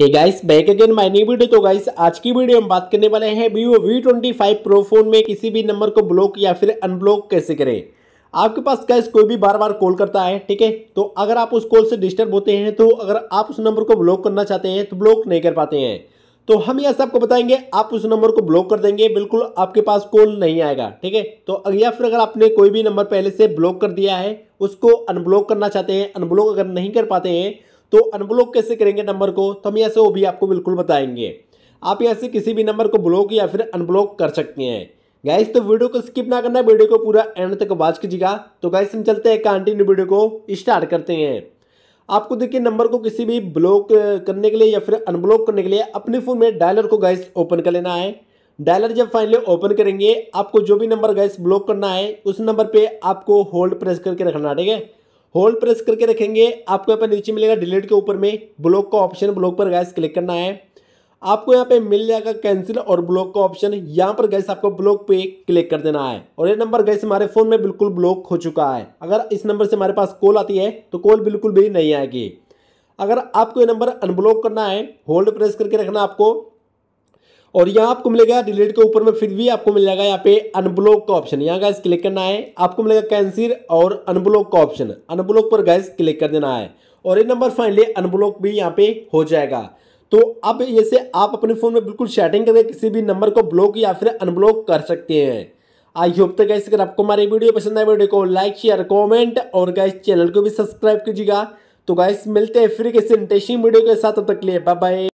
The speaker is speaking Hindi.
hey guys back again my new video तो गाइस आज की वीडियो हम बात करने वाले हैं Vivo V twenty five pro phone में किसी भी नंबर को ब्लॉक या फिर अनब्लॉक कैसे करें आपके पास गाइस कोई भी बार बार कॉल करता है ठीक है तो अगर आप उस कॉल से डिस्टर्ब होते हैं तो अगर आप उस नंबर को ब्लॉक करना चाहते हैं तो ब्लॉक नहीं कर पाते हैं तो हम यह सबको बताएंगे आप उस नंबर को ब्लॉक कर देंगे बिल्कुल आपके पास कॉल नहीं आएगा ठीक है तो या फिर अगर आपने कोई भी नंबर पहले से ब्लॉक कर दिया है उसको अनब्लॉक करना चाहते हैं अनब्लॉक अगर नहीं कर पाते हैं तो अनब्लॉक कैसे करेंगे नंबर को तो हम यहाँ से वो भी आपको बिल्कुल बताएंगे आप यहाँ से किसी भी नंबर को ब्लॉक या फिर अनब्लॉक कर सकते हैं गैस तो वीडियो को स्किप ना करना वीडियो को पूरा एंड तक वॉच कीजिएगा तो गैस हम चलते हैं कंटिन्यू वीडियो को स्टार्ट करते हैं आपको देखिए नंबर को किसी भी ब्लॉक करने के लिए या फिर अनब्लॉक करने के लिए अपने फ़ोन में डायलर को गैस ओपन कर लेना है डायलर जब फाइनली ओपन करेंगे आपको जो भी नंबर गैस ब्लॉक करना है उस नंबर पर आपको होल्ड प्रेस करके रखना ठीक है होल्ड प्रेस करके रखेंगे आपको यहाँ पर नीचे मिलेगा डिलीट के ऊपर में ब्लॉक का ऑप्शन ब्लॉक पर गैस क्लिक करना है आपको यहाँ पे मिल जाएगा कैंसिल और ब्लॉक का ऑप्शन यहाँ पर गैस आपको ब्लॉक पे क्लिक कर देना है और ये नंबर गैस हमारे फोन में बिल्कुल ब्लॉक हो चुका है अगर इस नंबर से हमारे पास कॉल आती है तो कॉल बिल्कुल भी नहीं आएगी अगर आपको ये नंबर अनब्लॉक करना है होल्ड प्रेस करके रखना आपको और यहाँ आपको मिलेगा डिलीट के ऊपर में फिर भी आपको मिल जाएगा यहाँ पे अनब्लॉक का ऑप्शन यहाँ गैस क्लिक करना है आपको मिलेगा कैंसिल और अनब्लॉक का ऑप्शन अनब्लॉक पर गैस क्लिक कर देना है और ये नंबर फाइनली अनब्लॉक भी यहाँ पे हो जाएगा तो अब जैसे आप अपने फ़ोन में बिल्कुल सेटिंग करके किसी भी नंबर को ब्लॉक या फिर अनब्लॉक कर सकते हैं आई होप तो गैस अगर आपको हमारी वीडियो पसंद आए वीडियो को लाइक शेयर कॉमेंट और गैस चैनल को भी सब्सक्राइब कीजिएगा तो गैस मिलते हैं फिर किसी इंटरेस्टिंग वीडियो के साथ तब तक लिए बाय बाय